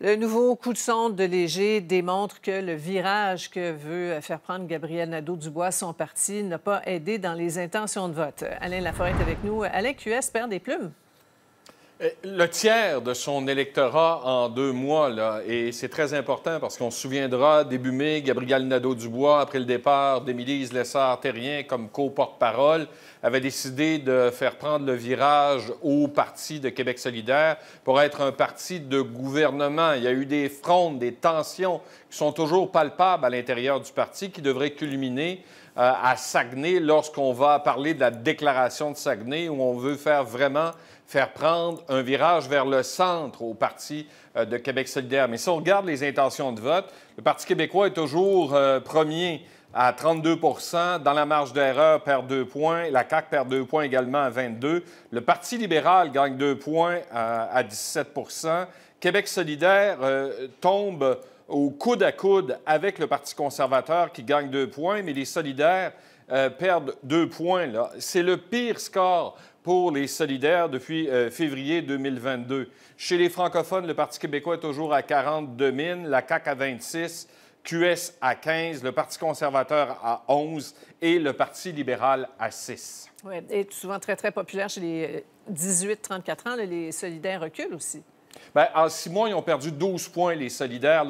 Le nouveau coup de sonde de Léger démontre que le virage que veut faire prendre Gabriel Nadeau-Dubois, son parti, n'a pas aidé dans les intentions de vote. Alain Laforêt est avec nous. Alain QS perd des plumes. Euh, le tiers de son électorat en deux mois, là, et c'est très important parce qu'on se souviendra, début mai, Gabriel Nadeau-Dubois, après le départ d'Émilie Lessard-Terrien comme co-porte-parole, avait décidé de faire prendre le virage au Parti de Québec solidaire pour être un parti de gouvernement. Il y a eu des frondes, des tensions qui sont toujours palpables à l'intérieur du parti qui devraient culminer euh, à Saguenay lorsqu'on va parler de la déclaration de Saguenay où on veut faire vraiment faire prendre un virage vers le centre au Parti euh, de Québec solidaire. Mais si on regarde les intentions de vote, le Parti québécois est toujours euh, premier à 32 dans la marge d'erreur perd deux points, la CAQ perd deux points également à 22, le Parti libéral gagne deux points à 17 Québec solidaire tombe au coude à coude avec le Parti conservateur qui gagne deux points, mais les solidaires euh, perdent deux points. C'est le pire score pour les solidaires depuis euh, février 2022. Chez les francophones, le Parti québécois est toujours à 42 000, la CAQ à 26, QS à 15, le Parti conservateur à 11 et le Parti libéral à 6. Oui, et souvent très, très populaire chez les 18-34 euh, ans, les solidaires reculent aussi. Bien, en six mois, ils ont perdu 12 points, les solidaires,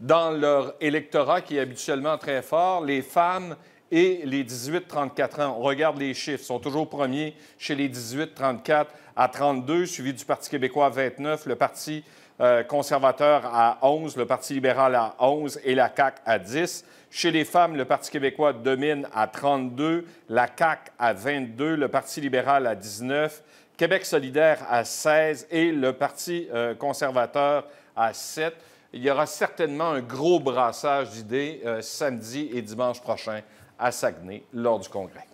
dans leur électorat qui est habituellement très fort. Les femmes et les 18-34 ans. On regarde les chiffres, sont toujours premiers chez les 18-34 à 32, suivi du Parti québécois à 29, le Parti euh, conservateur à 11, le Parti libéral à 11 et la CAQ à 10. Chez les femmes, le Parti québécois domine à 32, la CAQ à 22, le Parti libéral à 19, Québec solidaire à 16 et le Parti euh, conservateur à 7. Il y aura certainement un gros brassage d'idées euh, samedi et dimanche prochain à Saguenay lors du congrès.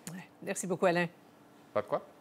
Merci beaucoup, Alain. Pas de quoi?